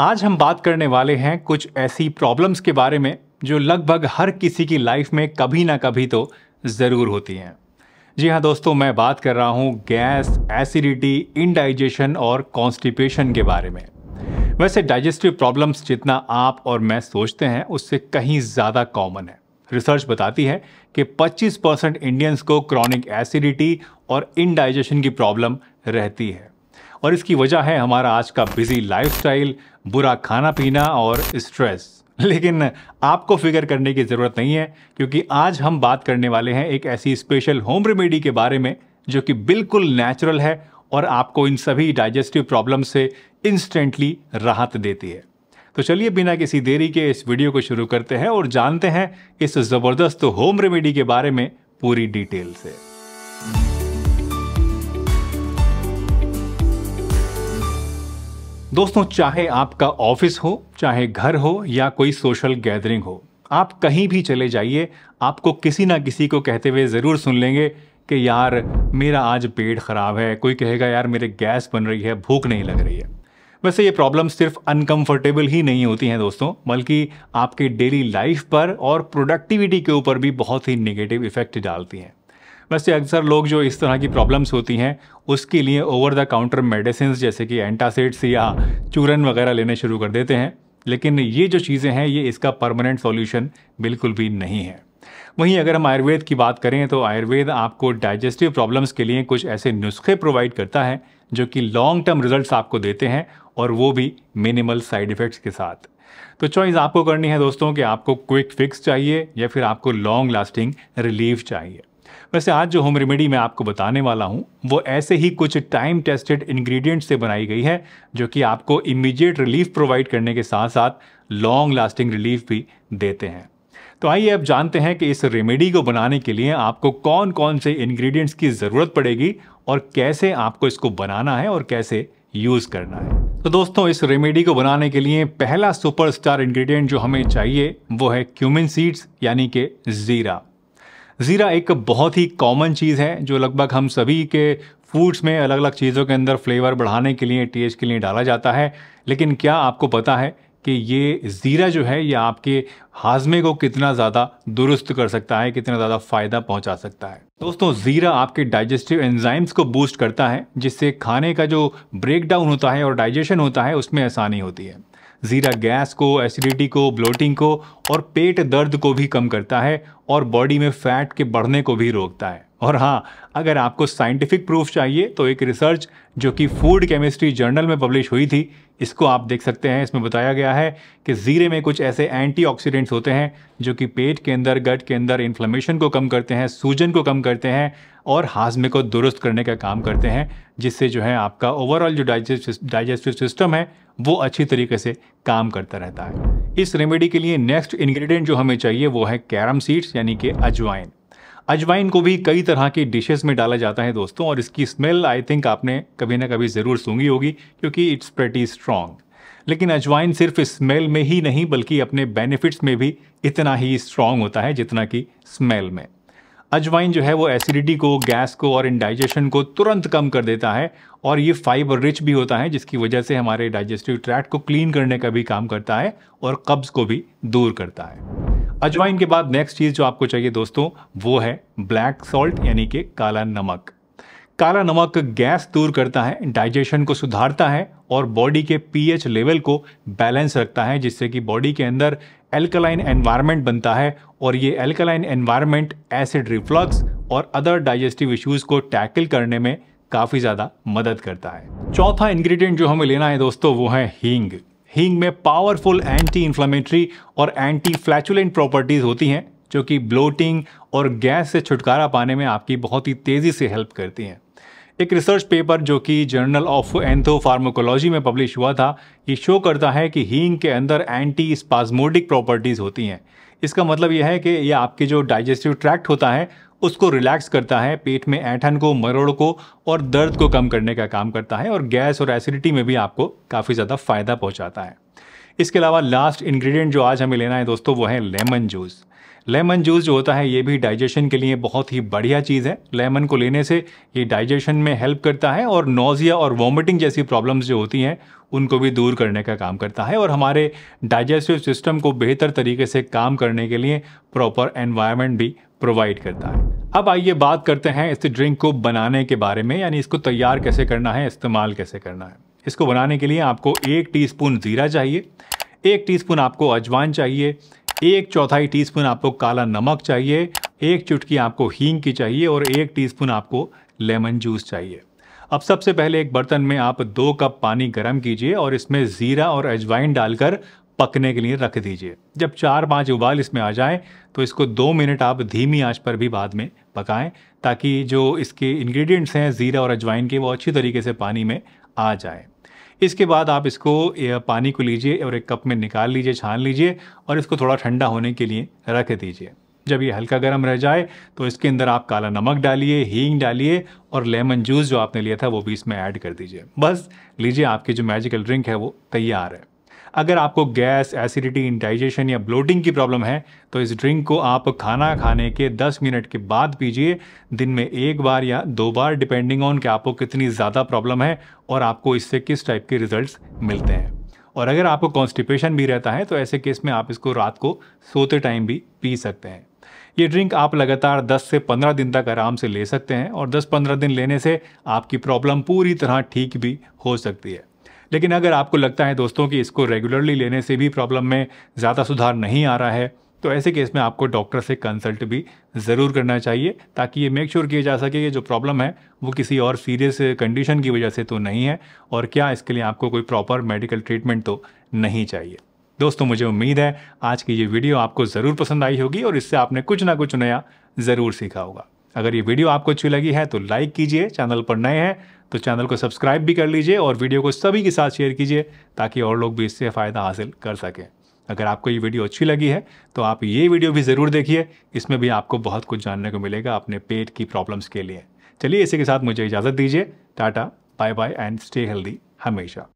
आज हम बात करने वाले हैं कुछ ऐसी प्रॉब्लम्स के बारे में जो लगभग हर किसी की लाइफ में कभी ना कभी तो ज़रूर होती हैं जी हाँ दोस्तों मैं बात कर रहा हूँ गैस एसिडिटी इनडाइजेशन और कॉन्स्टिपेशन के बारे में वैसे डाइजेस्टिव प्रॉब्लम्स जितना आप और मैं सोचते हैं उससे कहीं ज़्यादा कॉमन है रिसर्च बताती है कि 25 परसेंट इंडियंस को क्रॉनिक एसिडिटी और इनडाइजेशन की प्रॉब्लम रहती है और इसकी वजह है हमारा आज का बिजी लाइफस्टाइल, बुरा खाना पीना और स्ट्रेस लेकिन आपको फिगर करने की ज़रूरत नहीं है क्योंकि आज हम बात करने वाले हैं एक ऐसी स्पेशल होम रेमेडी के बारे में जो कि बिल्कुल नेचुरल है और आपको इन सभी डाइजेस्टिव प्रॉब्लम से इंस्टेंटली राहत देती है तो चलिए बिना किसी देरी के इस वीडियो को शुरू करते हैं और जानते हैं इस ज़बरदस्त होम रेमेडी के बारे में पूरी डिटेल से दोस्तों चाहे आपका ऑफिस हो चाहे घर हो या कोई सोशल गैदरिंग हो आप कहीं भी चले जाइए आपको किसी ना किसी को कहते हुए ज़रूर सुन लेंगे कि यार मेरा आज पेट ख़राब है कोई कहेगा यार मेरे गैस बन रही है भूख नहीं लग रही है वैसे ये प्रॉब्लम सिर्फ अनकंफर्टेबल ही नहीं होती हैं दोस्तों बल्कि आपके डेली लाइफ पर और प्रोडक्टिविटी के ऊपर भी बहुत ही निगेटिव इफेक्ट डालती हैं वैसे अक्सर लोग जो इस तरह की प्रॉब्लम्स होती हैं उसके लिए ओवर द काउंटर मेडिसिन जैसे कि एंटासिड्स या चूरन वगैरह लेने शुरू कर देते हैं लेकिन ये जो चीज़ें हैं ये इसका परमानेंट सॉल्यूशन बिल्कुल भी नहीं है वहीं अगर हम आयुर्वेद की बात करें तो आयुर्वेद आपको डाइजेस्टिव प्रॉब्लम्स के लिए कुछ ऐसे नुस्खे प्रोवाइड करता है जो कि लॉन्ग टर्म रिजल्ट्स आपको देते हैं और वो भी मिनिमल साइड इफ़ेक्ट्स के साथ तो चॉइस आपको करनी है दोस्तों कि आपको क्विक फिक्स चाहिए या फिर आपको लॉन्ग लास्टिंग रिलीफ चाहिए वैसे आज जो होम रेमेडी मैं आपको बताने वाला हूँ वो ऐसे ही कुछ टाइम टेस्टेड इंग्रेडिएंट से बनाई गई है जो कि आपको इमीडिएट रिलीफ प्रोवाइड करने के साथ साथ लॉन्ग लास्टिंग रिलीफ भी देते हैं तो आइए अब जानते हैं कि इस रेमेडी को बनाने के लिए आपको कौन कौन से इन्ग्रीडियंट्स की ज़रूरत पड़ेगी और कैसे आपको इसको बनाना है और कैसे यूज़ करना है तो दोस्तों इस रेमेडी को बनाने के लिए पहला सुपरस्टार इंग्रेडिएंट जो हमें चाहिए वो है क्यूमिन सीड्स यानी कि ज़ीरा ज़ीरा एक बहुत ही कॉमन चीज़ है जो लगभग हम सभी के फूड्स में अलग अलग चीज़ों के अंदर फ्लेवर बढ़ाने के लिए टेस्ट के लिए डाला जाता है लेकिन क्या आपको पता है कि ये ज़ीरा जो है ये आपके हाजमे को कितना ज़्यादा दुरुस्त कर सकता है कितना ज़्यादा फ़ायदा पहुंचा सकता है दोस्तों ज़ीरा आपके डाइजेस्टिव एंजाइम्स को बूस्ट करता है जिससे खाने का जो ब्रेकडाउन होता है और डाइजेशन होता है उसमें आसानी होती है ज़ीरा गैस को एसिडिटी को ब्लोटिंग को और पेट दर्द को भी कम करता है और बॉडी में फैट के बढ़ने को भी रोकता है और हाँ अगर आपको साइंटिफिक प्रूफ चाहिए तो एक रिसर्च जो कि फूड केमिस्ट्री जर्नल में पब्लिश हुई थी इसको आप देख सकते हैं इसमें बताया गया है कि ज़ीरे में कुछ ऐसे एंटीऑक्सीडेंट्स होते हैं जो कि पेट के अंदर गट के अंदर इन्फ्लेमेशन को कम करते हैं सूजन को कम करते हैं और हाजमे को दुरुस्त करने का काम करते हैं जिससे जो है आपका ओवरऑल जो डाइजेस्टिव सिस्टम है वो अच्छी तरीके से काम करता रहता है इस रेमेडी के लिए नेक्स्ट इन्ग्रीडियंट जो हमें चाहिए वो है कैरम सीड्स यानी कि अजवाइन अजवाइन को भी कई तरह की डिशेस में डाला जाता है दोस्तों और इसकी स्मेल आई थिंक आपने कभी ना कभी ज़रूर सूंगी होगी क्योंकि इट्स प्रेटी स्ट्रॉन्ग लेकिन अजवाइन सिर्फ स्मेल में ही नहीं बल्कि अपने बेनिफिट्स में भी इतना ही स्ट्रॉन्ग होता है जितना कि स्मेल में अजवाइन जो है वो एसिडिटी को गैस को और इंडाइजेशन को तुरंत कम कर देता है और ये फाइबर रिच भी होता है जिसकी वजह से हमारे डाइजेस्टिव ट्रैक्ट को क्लीन करने का भी काम करता है और कब्ज़ को भी दूर करता है अजवाइन के बाद नेक्स्ट चीज़ जो आपको चाहिए दोस्तों वो है ब्लैक सॉल्ट यानी कि काला नमक काला नमक गैस दूर करता है डाइजेशन को सुधारता है और बॉडी के पीएच लेवल को बैलेंस रखता है जिससे कि बॉडी के अंदर एल्कलाइन एनवायरनमेंट बनता है और ये एल्कलाइन एनवायरनमेंट एसिड रिफ्लक्स और अदर डाइजेस्टिव इश्यूज को टैकल करने में काफ़ी ज़्यादा मदद करता है चौथा इंग्रेडिएंट जो हमें लेना है दोस्तों वो है हींग हींग में पावरफुल एंटी इन्फ्लामेटरी और एंटी फ्लैचुलेंट प्रॉपर्टीज़ होती हैं जो कि ब्लोटिंग और गैस से छुटकारा पाने में आपकी बहुत ही तेज़ी से हेल्प करती हैं एक रिसर्च पेपर जो कि जर्नल ऑफ एंथो फार्माकोलॉजी में पब्लिश हुआ था ये शो करता है कि हींग के अंदर एंटी स्पाजमोडिक प्रॉपर्टीज़ होती हैं इसका मतलब यह है कि यह आपके जो डाइजेस्टिव ट्रैक्ट होता है उसको रिलैक्स करता है पेट में ऐठन को मरोड़ को और दर्द को कम करने का काम करता है और गैस और एसिडिटी में भी आपको काफ़ी ज़्यादा फ़ायदा पहुँचाता है इसके अलावा लास्ट इंग्रेडिएंट जो आज हमें लेना है दोस्तों वो है लेमन जूस लेमन जूस जो होता है ये भी डाइजेशन के लिए बहुत ही बढ़िया चीज़ है लेमन को लेने से ये डाइजेशन में हेल्प करता है और नोज़िया और वॉमिटिंग जैसी प्रॉब्लम्स जो होती हैं उनको भी दूर करने का काम करता है और हमारे डाइजेस्टिव सिस्टम को बेहतर तरीके से काम करने के लिए प्रॉपर एनवायरनमेंट भी प्रोवाइड करता है अब आइए बात करते हैं इस ड्रिंक को बनाने के बारे में यानी इसको तैयार कैसे करना है इस्तेमाल कैसे करना है इसको बनाने के लिए आपको एक टीस्पून ज़ीरा चाहिए एक टीस्पून आपको अजवाइन चाहिए एक चौथाई टीस्पून आपको काला नमक चाहिए एक चुटकी आपको हींग की चाहिए और एक टीस्पून आपको लेमन जूस चाहिए अब सबसे पहले एक बर्तन में आप दो कप पानी गर्म कीजिए और इसमें ज़ीरा और अजवाइन डालकर पकने के लिए रख दीजिए जब चार पांच उबाल इसमें आ जाए तो इसको दो मिनट आप धीमी आंच पर भी बाद में पकाएं ताकि जो इसके इंग्रेडिएंट्स हैं ज़ीरा और अजवाइन के वो अच्छी तरीके से पानी में आ जाए इसके बाद आप इसको पानी को लीजिए और एक कप में निकाल लीजिए छान लीजिए और इसको थोड़ा ठंडा होने के लिए रख दीजिए जब ये हल्का गर्म रह जाए तो इसके अंदर आप काला नमक डालिए हींग डालिए और लेमन जूस जो आपने लिया था वो भी इसमें ऐड कर दीजिए बस लीजिए आपकी जो मैजिकल ड्रिंक है वो तैयार है अगर आपको गैस एसिडिटी इंडाइजेशन या ब्लोटिंग की प्रॉब्लम है तो इस ड्रिंक को आप खाना खाने के 10 मिनट के बाद पीजिए दिन में एक बार या दो बार डिपेंडिंग ऑन कि आपको कितनी ज़्यादा प्रॉब्लम है और आपको इससे किस टाइप के रिजल्ट मिलते हैं और अगर आपको कॉन्स्टिपेशन भी रहता है तो ऐसे केस में आप इसको रात को सोते टाइम भी पी सकते हैं ये ड्रिंक आप लगातार 10 से 15 दिन तक आराम से ले सकते हैं और 10-15 दिन लेने से आपकी प्रॉब्लम पूरी तरह ठीक भी हो सकती है लेकिन अगर आपको लगता है दोस्तों कि इसको रेगुलरली लेने से भी प्रॉब्लम में ज़्यादा सुधार नहीं आ रहा है तो ऐसे केस में आपको डॉक्टर से कंसल्ट भी ज़रूर करना चाहिए ताकि ये मेक श्योर किया जा सके कि जो प्रॉब्लम है वो किसी और सीरियस कंडीशन की वजह से तो नहीं है और क्या इसके लिए आपको कोई प्रॉपर मेडिकल ट्रीटमेंट तो नहीं चाहिए दोस्तों मुझे उम्मीद है आज की ये वीडियो आपको ज़रूर पसंद आई होगी और इससे आपने कुछ ना कुछ नया ज़रूर सीखा होगा अगर ये वीडियो आपको अच्छी लगी है तो लाइक कीजिए चैनल पर नए हैं तो चैनल को सब्सक्राइब भी कर लीजिए और वीडियो को सभी के साथ शेयर कीजिए ताकि और लोग भी इससे फ़ायदा हासिल कर सकें अगर आपको ये वीडियो अच्छी लगी है तो आप ये वीडियो भी ज़रूर देखिए इसमें भी आपको बहुत कुछ जानने को मिलेगा अपने पेट की प्रॉब्लम्स के लिए चलिए इसी के साथ मुझे इजाज़त दीजिए tata bye bye and stay healthy हमेशा